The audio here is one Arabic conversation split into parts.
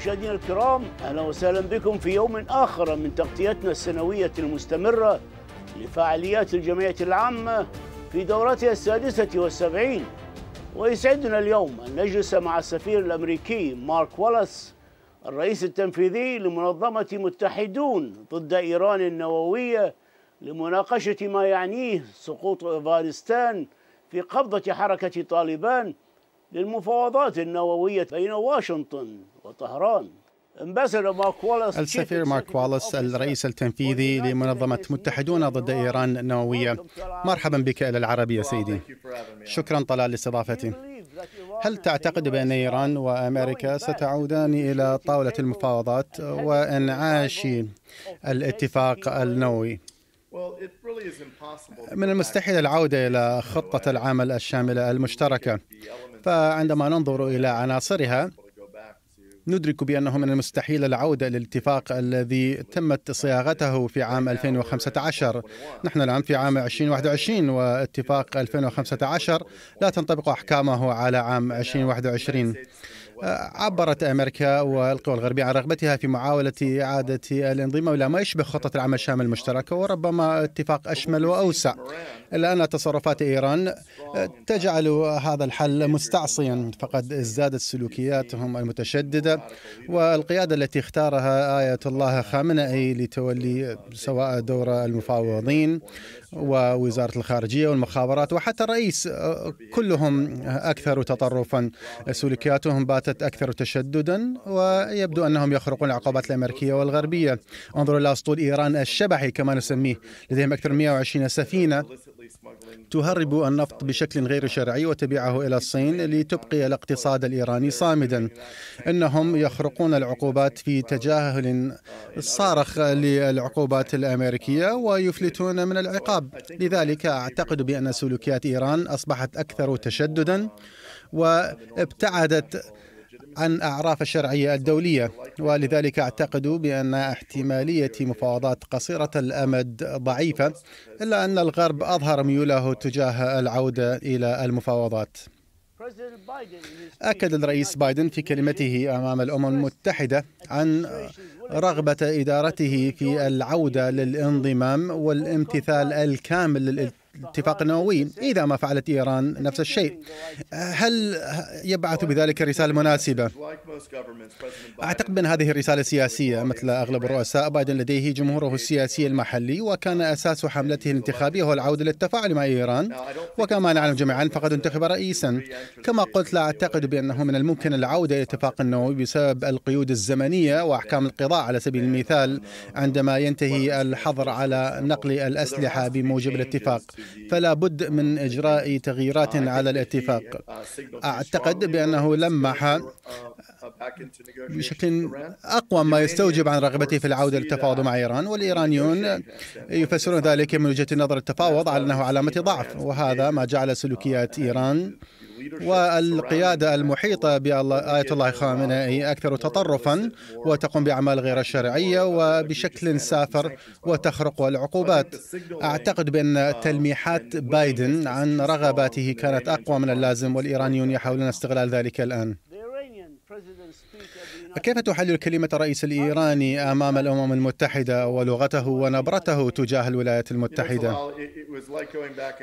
مشاهدينا الكرام اهلا وسهلا بكم في يوم اخر من تغطيتنا السنويه المستمره لفعاليات الجمعيه العامه في دورتها السادسه والسبعين ويسعدنا اليوم ان نجلس مع السفير الامريكي مارك والاس الرئيس التنفيذي لمنظمه متحدون ضد ايران النوويه لمناقشه ما يعنيه سقوط افغانستان في قبضه حركه طالبان للمفاوضات النووية بين واشنطن وطهران السفير مارك والاس الرئيس التنفيذي لمنظمة متحدون ضد إيران النووية مرحبا بك إلى العربية سيدي شكرا طلال لاستضافتي هل تعتقد بأن إيران وأمريكا ستعودان إلى طاولة المفاوضات وإنعاش الاتفاق النووي؟ من المستحيل العودة إلى خطة العمل الشاملة المشتركة فعندما ننظر إلى عناصرها ندرك بأنه من المستحيل العودة للاتفاق الذي تمت صياغته في عام 2015 نحن الآن في عام 2021 واتفاق 2015 لا تنطبق أحكامه على عام 2021 آه، عبرت امريكا والقوى الغربيه عن رغبتها في معاوله اعاده الانظمه الى ما يشبه خطه العمل الشامل المشتركه وربما اتفاق اشمل واوسع الا ان تصرفات ايران آه، تجعل هذا الحل مستعصيا فقد ازدادت سلوكياتهم المتشدده القيادة والقيادة التي اختارها آية الله خامنئي لتولي سواء دور المفاوضين ووزارة الخارجية والمخابرات وحتى الرئيس كلهم أكثر تطرفا سلوكياتهم باتت أكثر تشددا ويبدو أنهم يخرقون العقوبات الأمريكية والغربية انظروا إلى أسطول إيران الشبحي كما نسميه لديهم أكثر من 120 سفينة تهرب النفط بشكل غير شرعي وتبيعه إلى الصين لتبقي الاقتصاد الإيراني صامدا إنهم يخرقون العقوبات في تجاهل صارخ للعقوبات الأمريكية ويفلتون من العقاب لذلك أعتقد بأن سلوكيات إيران أصبحت أكثر تشددا وابتعدت عن أعراف الشرعية الدولية ولذلك أعتقد بأن احتمالية مفاوضات قصيرة الأمد ضعيفة إلا أن الغرب أظهر ميوله تجاه العودة إلى المفاوضات أكد الرئيس بايدن في كلمته أمام الأمم المتحدة عن رغبة إدارته في العودة للانضمام والامتثال الكامل اتفاق النووي إذا ما فعلت إيران نفس الشيء هل يبعث بذلك رسالة مناسبة؟ أعتقد بأن هذه الرسالة سياسية مثل أغلب الرؤساء بايدن لديه جمهوره السياسي المحلي وكان أساس حملته الانتخابية هو العودة للتفاعل مع إيران وكما نعلم جميعا فقد انتخب رئيسا كما قلت لا أعتقد بأنه من الممكن العودة إلى اتفاق النووي بسبب القيود الزمنية وأحكام القضاء على سبيل المثال عندما ينتهي الحظر على نقل الأسلحة بموجب الاتفاق فلا بد من إجراء تغييرات على الاتفاق أعتقد بأنه لمح بشكل أقوى ما يستوجب عن رغبته في العودة للتفاوض مع إيران والإيرانيون يفسرون ذلك من وجهة نظر التفاوض على أنه علامة ضعف وهذا ما جعل سلوكيات إيران والقيادة المحيطة بآية الله خامنئي أكثر تطرفا وتقوم بأعمال غير شرعية وبشكل سافر وتخرق العقوبات أعتقد بأن um, تلميحات بايدن عن رغباته كانت أقوى من اللازم والإيرانيون يحاولون استغلال ذلك الآن president كيف تحلل الكلمة الرئيس الإيراني أمام الأمم المتحدة ولغته ونبرته تجاه الولايات المتحدة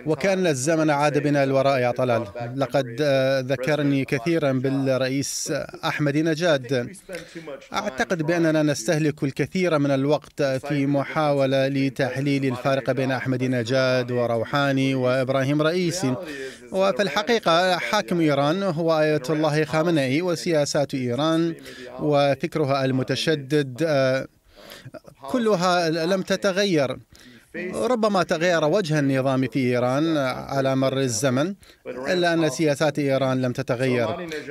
وكان الزمن عاد بنا الوراء يا طلال لقد آه، ذكرني كثيرا بالرئيس أحمد نجاد أعتقد بأننا نستهلك الكثير من الوقت في محاولة لتحليل الفارق بين أحمد نجاد وروحاني وإبراهيم رئيسي وفي الحقيقة حاكم إيران هو آية الله خامنئي وسياسات إيران وفكرها المتشدد آه، كلها لم تتغير ربما تغير وجه النظام في إيران على مر الزمن إلا أن سياسات إيران لم تتغير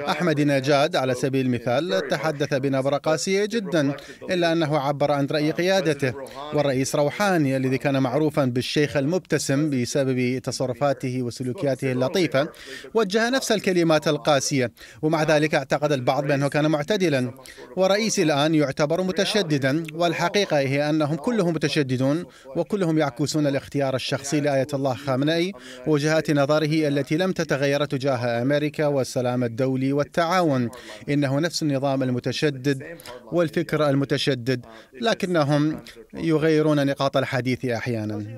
أحمد نجاد على سبيل المثال تحدث بنبرة قاسية جدا إلا أنه عبر عن رأي قيادته والرئيس روحاني الذي كان معروفا بالشيخ المبتسم بسبب تصرفاته وسلوكياته اللطيفة وجه نفس الكلمات القاسية ومع ذلك اعتقد البعض بأنه كان معتدلا ورئيسي الآن يعتبر متشددا والحقيقة هي أنهم كلهم متشددون وكلهم كلهم يعكسون الاختيار الشخصي لآية الله خامنئي وجهات نظره التي لم تتغير تجاه أمريكا والسلام الدولي والتعاون إنه نفس النظام المتشدد والفكر المتشدد لكنهم يغيرون نقاط الحديث أحيانا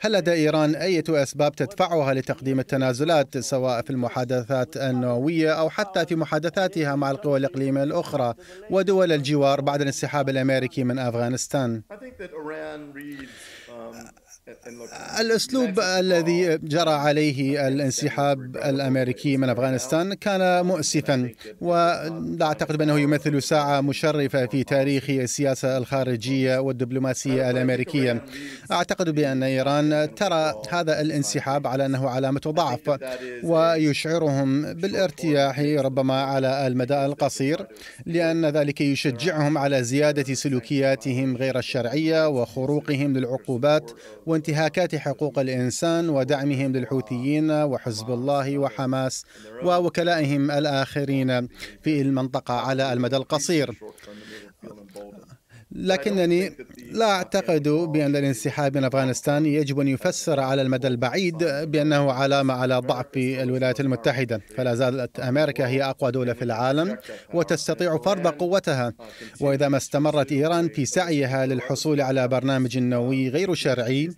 هل لدى إيران أي أسباب تدفعها لتقديم التنازلات سواء في المحادثات النووية أو حتى في محادثاتها مع القوى الإقليمية الأخرى ودول الجوار بعد الانسحاب الأمريكي من أفغانستان؟ الاسلوب الذي جرى عليه الانسحاب الامريكي من افغانستان كان مؤسفا ولا اعتقد بانه يمثل ساعه مشرفه في تاريخ السياسه الخارجيه والدبلوماسيه الامريكيه. اعتقد بان ايران ترى هذا الانسحاب على انه علامه ضعف ويشعرهم بالارتياح ربما على المدى القصير لان ذلك يشجعهم على زياده سلوكياتهم غير الشرعيه وخروقهم للعقوبات وانتهاكات حقوق الإنسان ودعمهم للحوثيين وحزب الله وحماس ووكلائهم الآخرين في المنطقة على المدى القصير لكنني لا أعتقد بأن الانسحاب من أفغانستان يجب أن يفسر على المدى البعيد بأنه علامة على ضعف الولايات المتحدة فلا زالت أمريكا هي أقوى دولة في العالم وتستطيع فرض قوتها وإذا ما استمرت إيران في سعيها للحصول على برنامج نووي غير شرعي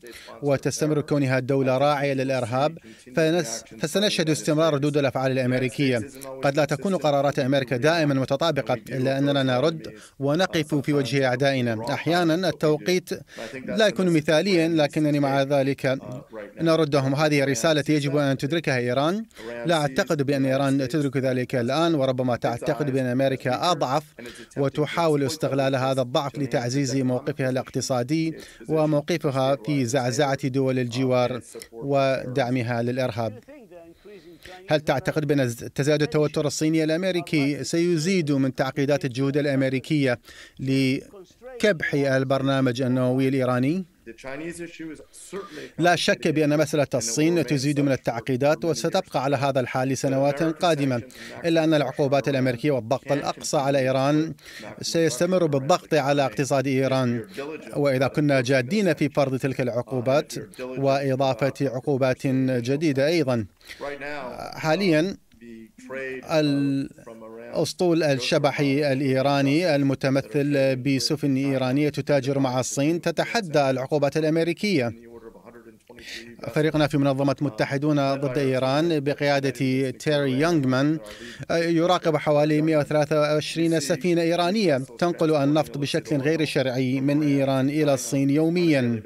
وتستمر كونها دولة راعية للإرهاب فسنشهد استمرار ردود الأفعال الأمريكية قد لا تكون قرارات أمريكا دائما متطابقة إلا أننا نرد ونقف في وجه أعداء أعدائنا أحيانا التوقيت لا يكون مثاليا لكنني مع ذلك uh, نردهم هذه الرساله يجب أن تدركها إيران لا أعتقد بأن إيران تدرك ذلك الآن وربما تعتقد بأن أمريكا أضعف وتحاول استغلال هذا الضعف لتعزيز موقفها الاقتصادي وموقفها في زعزعة دول الجوار ودعمها للإرهاب هل تعتقد بأن تزايد التوتر الصيني الأمريكي سيزيد من تعقيدات الجهود الأمريكية كبح البرنامج النووي الإيراني لا شك بأن مسألة الصين تزيد من التعقيدات وستبقى على هذا الحال لسنوات قادمة إلا أن العقوبات الأمريكية والضغط الأقصى على إيران سيستمر بالضغط على اقتصاد إيران وإذا كنا جادين في فرض تلك العقوبات وإضافة عقوبات جديدة أيضا حاليا أسطول الشبحي الإيراني المتمثل بسفن إيرانية تتاجر مع الصين تتحدى العقوبات الأمريكية فريقنا في منظمة متحدون ضد إيران بقيادة تيري يونغمان يراقب حوالي 123 سفينة إيرانية تنقل النفط بشكل غير شرعي من إيران إلى الصين يومياً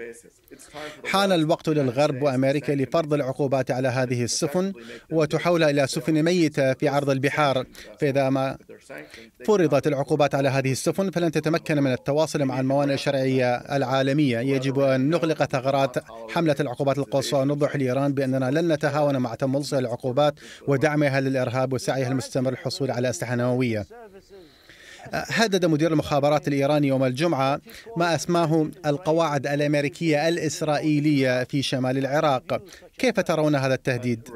حان الوقت للغرب وأمريكا لفرض العقوبات على هذه السفن وتحول إلى سفن ميتة في عرض البحار فإذا ما فرضت العقوبات على هذه السفن فلن تتمكن من التواصل مع الموانئ الشرعية العالمية يجب أن نغلق ثغرات حملة العقوبات القصوى ونوضح لإيران بأننا لن نتهاون مع تملص العقوبات ودعمها للإرهاب وسعيها المستمر للحصول على أسلحة نووية هدد مدير المخابرات الإيراني يوم الجمعة ما أسماه القواعد الأمريكية الإسرائيلية في شمال العراق كيف ترون هذا التهديد؟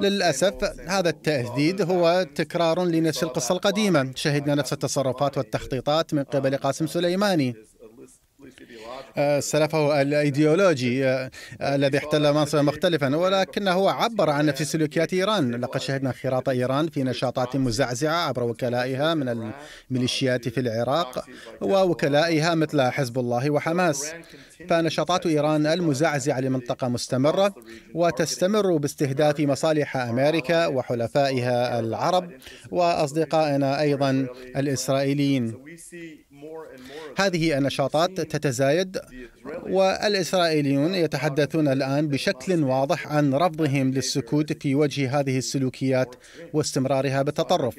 للأسف هذا التهديد هو تكرار لنفس القصة القديمة شهدنا نفس التصرفات والتخطيطات من قبل قاسم سليماني سلفه الايديولوجي آه، الذي احتل منصبا مختلفا ولكنه عبر عن نفس سلوكيات ايران لقد شهدنا انخراط ايران في نشاطات مزعزعه عبر وكلائها من الميليشيات في العراق ووكلائها مثل حزب الله وحماس فنشاطات إيران المزعزعة للمنطقة مستمرة وتستمر باستهداف مصالح أمريكا وحلفائها العرب وأصدقائنا أيضا الإسرائيليين هذه النشاطات تتزايد والإسرائيليون يتحدثون الآن بشكل واضح عن رفضهم للسكوت في وجه هذه السلوكيات واستمرارها بالتطرف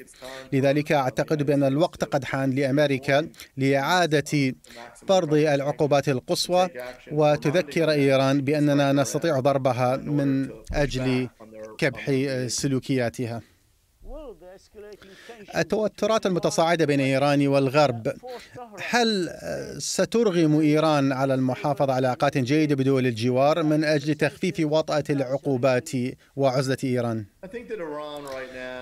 لذلك أعتقد بأن الوقت قد حان لأمريكا لإعادة فرض العقوبات القصوى وتذكر إيران بأننا نستطيع ضربها من أجل كبح سلوكياتها التوترات المتصاعدة بين إيران والغرب هل آه، سترغم إيران على المحافظة على علاقات جيدة بدول الجوار من أجل تخفيف وطأة العقوبات وعزلة إيران؟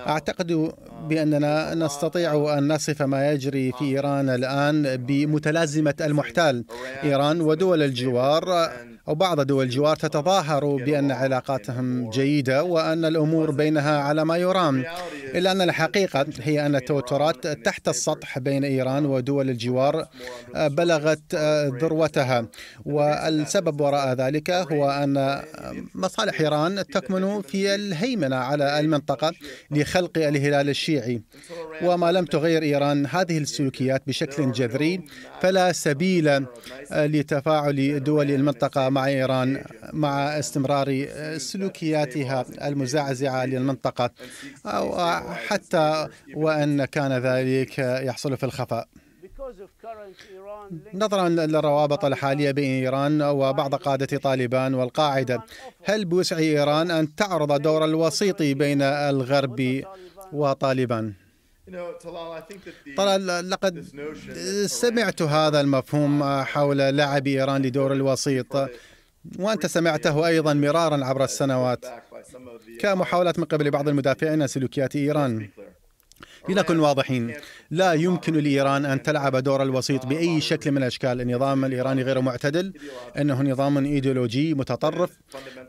أعتقد uh, بأننا نستطيع أن نصف ما يجري في إيران الآن uh, بمتلازمة المحتال إيران ودول الجوار أو بعض دول الجوار تتظاهر بأن علاقاتهم جيدة وأن الأمور بينها على ما يرام إلا أن الحقيقة هي أن التوترات تحت السطح بين إيران ودول الجوار آه، بلغت آه، ذروتها والسبب وراء ذلك هو أن آه، مصالح إيران تكمن في الهيمنة على المنطقة لخلق الهلال الشيعي وما لم تغير إيران هذه السلوكيات بشكل جذري فلا سبيل لتفاعل دول المنطقة مع إيران مع استمرار سلوكياتها المزعزعة للمنطقة أو حتى وأن كان ذلك يحصل في الخفاء نظرا للروابط الحالية بين إيران وبعض قادة طالبان والقاعدة هل بوسع إيران أن تعرض دور الوسيط بين الغرب وطالبان؟ طلال لقد سمعت هذا المفهوم حول لعب إيران لدور الوسيط وأنت سمعته أيضا مرارا عبر السنوات كمحاولات من قبل بعض المدافعين عن سلوكيات إيران لنكن واضحين لا يمكن لإيران أن تلعب دور الوسيط بأي شكل من الأشكال النظام الإيراني غير معتدل إنه نظام إيديولوجي متطرف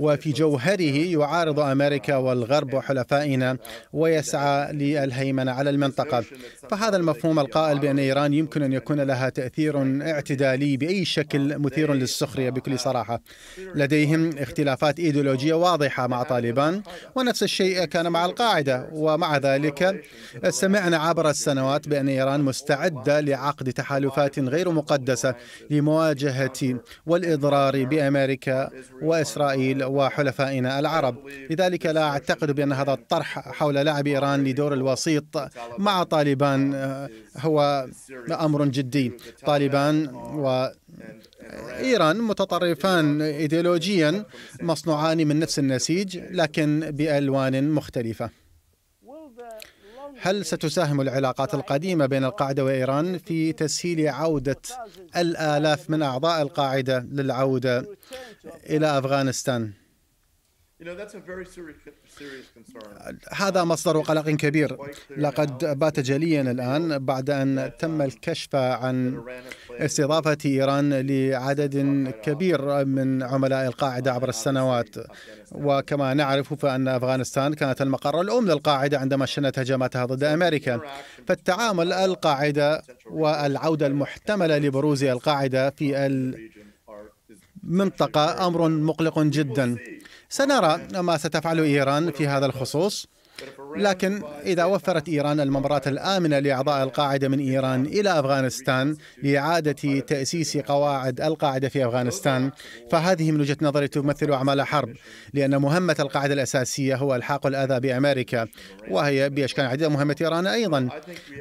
وفي جوهره يعارض أمريكا والغرب وحلفائنا ويسعى للهيمنة على المنطقة فهذا المفهوم القائل بأن إيران يمكن أن يكون لها تأثير اعتدالي بأي شكل مثير للسخرية بكل صراحة لديهم اختلافات إيديولوجية واضحة مع طالبان ونفس الشيء كان مع القاعدة ومع ذلك سمعنا عبر السنوات بأن إيران مستعدة لعقد تحالفات غير مقدسة لمواجهة والإضرار بأمريكا وإسرائيل وحلفائنا العرب لذلك لا أعتقد بأن هذا الطرح حول لعب إيران لدور الوسيط مع طالبان آه، هو أمر جدي طالبان و إيران متطرفان إيديولوجيا مصنوعان من نفس النسيج لكن بألوان مختلفة هل ستساهم العلاقات القديمة بين القاعدة وإيران في تسهيل عودة الآلاف من أعضاء القاعدة للعودة إلى أفغانستان؟ هذا مصدر قلق كبير لقد بات جليا الآن بعد أن تم الكشف عن استضافة إيران لعدد كبير من عملاء القاعدة عبر السنوات وكما نعرف فأن أفغانستان كانت المقر الأم للقاعدة عندما شنت هجماتها ضد أمريكا فالتعامل القاعدة والعودة المحتملة لبروز القاعدة في المنطقة أمر مقلق جدا سنرى ما ستفعل إيران في هذا الخصوص لكن إذا وفرت إيران الممرات الآمنة لأعضاء القاعدة من إيران إلى أفغانستان لإعادة تأسيس قواعد القاعدة في أفغانستان فهذه من وجهة نظري تمثل أعمال حرب لأن مهمة القاعدة الأساسية هو الحاق الأذى بأمريكا وهي بأشكال عديدة مهمة إيران أيضا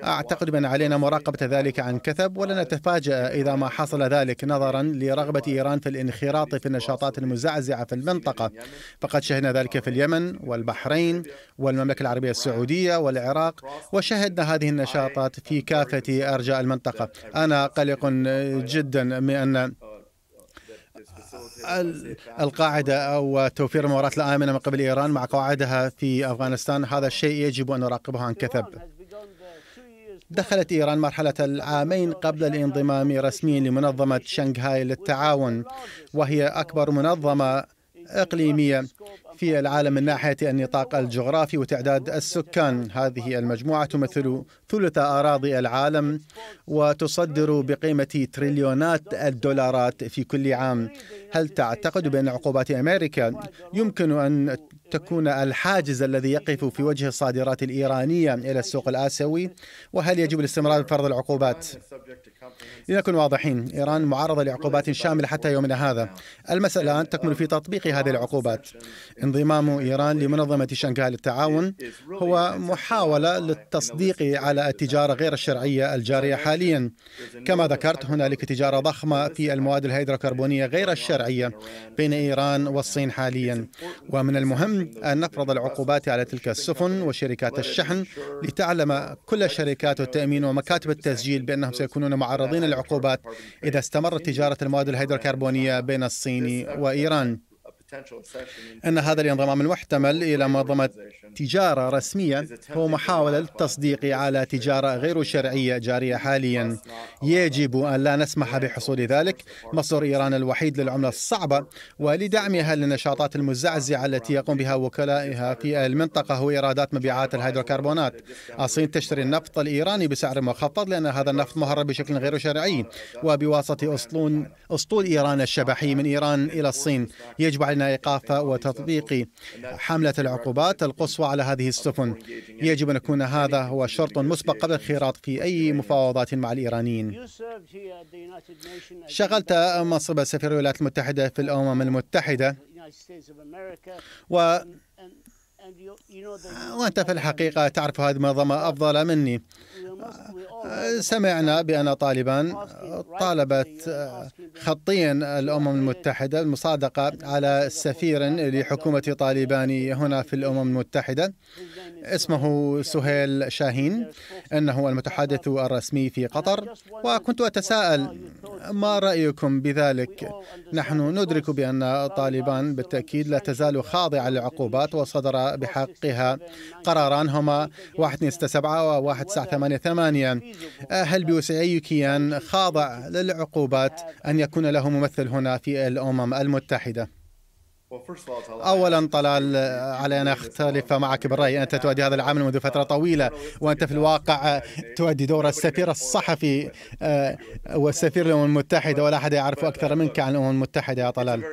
أعتقد بأن علينا مراقبة ذلك عن كثب ولن نتفاجأ إذا ما حصل ذلك نظرا لرغبة إيران في الانخراط في النشاطات المزعزعة في المنطقة فقد شهدنا ذلك في اليمن والبحرين والمملكة المملكة العربية السعودية والعراق وشهدنا هذه النشاطات في كافة أرجاء المنطقة أنا قلق جدا من أن القاعدة أو توفير الممرات الآمنة من قبل إيران مع قواعدها في أفغانستان هذا الشيء يجب أن نراقبه عن كثب دخلت إيران مرحلة العامين قبل الانضمام رسميا لمنظمة شنغهاي للتعاون وهي أكبر منظمة إقليمية في العالم من ناحية النطاق الجغرافي وتعداد السكان هذه المجموعة تمثل ثلث أراضي العالم وتصدر بقيمة تريليونات الدولارات في كل عام هل تعتقد بأن عقوبات أمريكا يمكن أن تكون الحاجز الذي يقف في وجه الصادرات الإيرانية إلى السوق الآسيوي وهل يجب الاستمرار بفرض العقوبات لنكن واضحين إيران معرضة لعقوبات شاملة حتى يومنا هذا المسألة الآن تكمن في تطبيق هذه العقوبات انضمام إيران لمنظمة شنغهاي للتعاون هو محاولة للتصديق على التجارة غير الشرعية الجارية حاليا كما ذكرت هنالك تجارة ضخمة في المواد الهيدروكربونية غير الشرعية بين إيران والصين حاليا ومن المهم أن نفرض العقوبات على تلك السفن وشركات الشحن لتعلم كل شركات التأمين ومكاتب التسجيل بأنهم سيكونون معرضين للعقوبات إذا استمرت تجارة المواد الهيدروكربونية بين الصين وإيران أن هذا الانضمام المحتمل إلى منظمة تجارة رسمية هو محاولة للتصديق على تجارة غير شرعية جارية حاليا يجب أن لا نسمح بحصول ذلك مصدر إيران الوحيد للعملة الصعبة ولدعمها للنشاطات المزعزعة التي يقوم بها وكلائها في المنطقة هو إيرادات مبيعات الهيدروكربونات الصين تشتري النفط الإيراني بسعر مخفض لأن هذا النفط مهرب بشكل غير شرعي وبواسطة أسطول أسطول إيران الشبحي من إيران إلى الصين يجب علينا إيقاف وتطبيق حملة العقوبات القصوى على هذه السفن يجب أن يكون هذا هو شرط مسبق قبل الخراط في أي مفاوضات مع الإيرانيين شغلت منصب سفير الولايات المتحدة في الأمم المتحدة و آه، وأنت في الحقيقة تعرف هذه المنظمة أفضل مني آه، سمعنا بأن طالبان آه، طالبت خطيا الأمم المتحدة المصادقة على سفير لحكومة طالبان هنا في الأمم المتحدة اسمه سهيل شاهين إنه المتحدث الرسمي في قطر وكنت أتساءل ما رأيكم بذلك نحن ندرك بأن طالبان بالتأكيد لا تزال خاضعة للعقوبات وصدر بحقها قراران هما 197 و 1988 هل بوسعي كيان خاضع للعقوبات أن يكون له ممثل هنا في الأمم المتحدة اولا طلال علي ان اختلف معك بالراي انت تؤدي هذا العمل منذ فتره طويله وانت في الواقع تؤدي دور السفير الصحفي آه، والسفير للامم المتحده ولا احد يعرف اكثر منك عن الامم المتحده يا طلال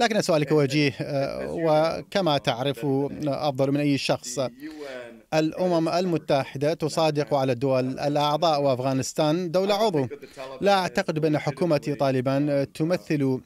لكن سؤالك وجيه آه، وكما تعرف افضل من اي شخص الأمم المتحدة تصادق على الدول الأعضاء وأفغانستان دولة عضو لا أعتقد بأن حكومة طالبان تمثل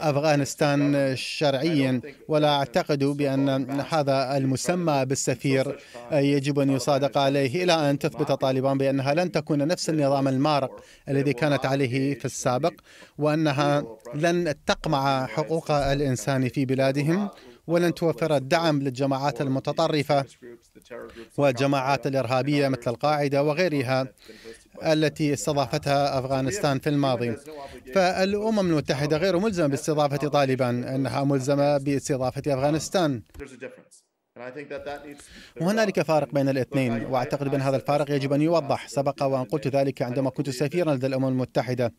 أفغانستان شرعيا ولا أعتقد بأن هذا المسمى بالسفير يجب أن يصادق عليه إلى أن تثبت طالبان بأنها لن تكون نفس النظام المارق الذي كانت عليه في السابق وأنها لن تقمع حقوق الإنسان في بلادهم ولن توفر الدعم للجماعات المتطرفة والجماعات الإرهابية مثل القاعدة وغيرها التي استضافتها أفغانستان في الماضي فالأمم المتحدة غير ملزمة باستضافة طالبان إنها ملزمة باستضافة أفغانستان وهنالك فارق بين الاثنين واعتقد بان هذا الفارق يجب ان يوضح سبق وان قلت ذلك عندما كنت سفيرا لدى الامم المتحده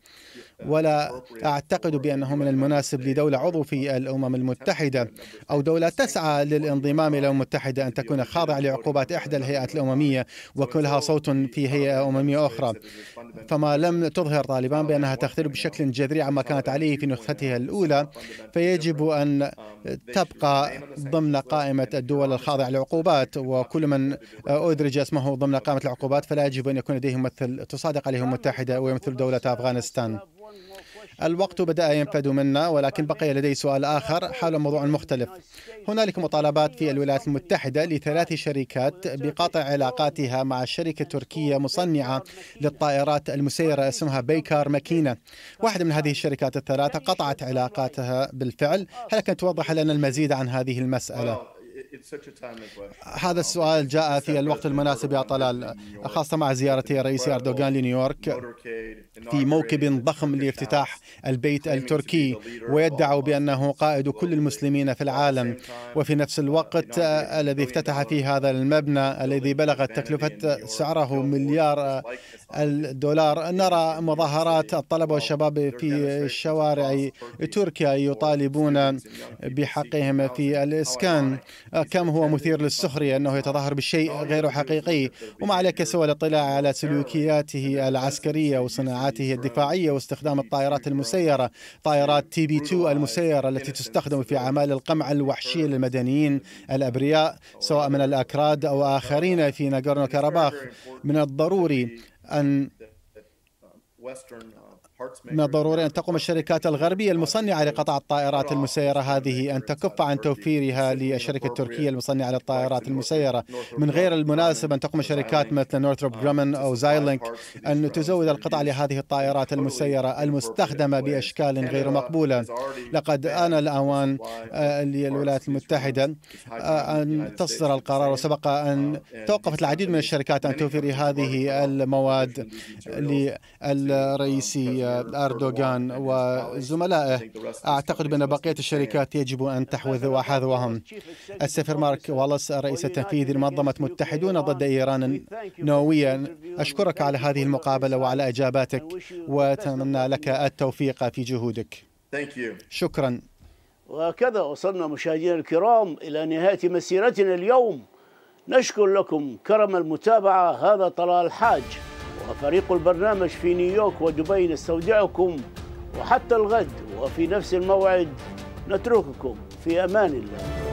ولا اعتقد بانه من المناسب لدوله عضو في الامم المتحده او دوله تسعى للانضمام الى الامم المتحده ان تكون خاضعه لعقوبات احدى الهيئات الامميه وكلها صوت في هيئه امميه اخرى فما لم تظهر طالبان بانها تختلف بشكل جذري عما كانت عليه في نسختها الاولى فيجب ان um, تبقى ضمن قائمه الدول الدول الخاضع لعقوبات وكل من أدرج اسمه ضمن قائمة العقوبات فلا يجب أن يكون لديه ممثل تصادق عليه المتحدة ويمثل دولة أفغانستان الوقت بدأ ينفد منا ولكن بقي لدي سؤال آخر حول موضوع مختلف هنالك مطالبات في الولايات المتحدة لثلاث شركات بقطع علاقاتها مع شركة تركية مصنعة للطائرات المسيرة اسمها بيكار ماكينة واحدة من هذه الشركات الثلاثة قطعت علاقاتها بالفعل هل كنت توضح لنا المزيد عن هذه المسألة؟ هذا السؤال جاء في الوقت المناسب يا طلال خاصة مع زيارة الرئيس أردوغان لنيويورك في موكب ضخم لافتتاح البيت التركي ويدعو بأنه قائد كل المسلمين في العالم وفي نفس uh, الوقت الذي افتتح فيه هذا المبنى الذي بلغت تكلفة سعره مليار الدولار نرى مظاهرات الطلبة والشباب في شوارع تركيا يطالبون بحقهم في الإسكان آه، كم هو مثير للسخرية أنه يتظاهر بالشيء غير حقيقي وما عليك سوى الاطلاع على سلوكياته العسكرية وصناعاته الدفاعية واستخدام الطائرات المسيرة طائرات تي بي 2 المسيرة التي تستخدم في أعمال القمع الوحشية للمدنيين الأبرياء سواء من الأكراد أو آخرين في ناغورنو كاراباخ من الضروري أن من الضروري أن تقوم الشركات الغربية المصنعة لقطع الطائرات المسيرة هذه أن تكف عن توفيرها للشركة التركية المصنعة للطائرات المسيرة من غير المناسب أن تقوم شركات مثل نورثروب جرامن أو زايلينك أن تزود القطع لهذه الطائرات المسيرة المستخدمة بأشكال غير uh, مقبولة لقد آن الأوان آه، للولايات المتحدة آه، أن تصدر القرار وسبق أن uh, توقفت العديد من الشركات عن توفير هذه المواد للرئيسي أردوغان وزملائه أعتقد بأن بقية الشركات يجب أن تحوذ وحذوهم السفير مارك والاس الرئيس التنفيذي لمنظمة متحدون ضد إيران نوويا أشكرك على هذه المقابلة وعلى إجاباتك وأتمنى لك التوفيق في جهودك شكرا وهكذا وصلنا مشاهدينا الكرام إلى نهاية مسيرتنا اليوم نشكر لكم كرم المتابعة هذا طلال الحاج وفريق البرنامج في نيويورك ودبي نستودعكم وحتى الغد وفي نفس الموعد نترككم في أمان الله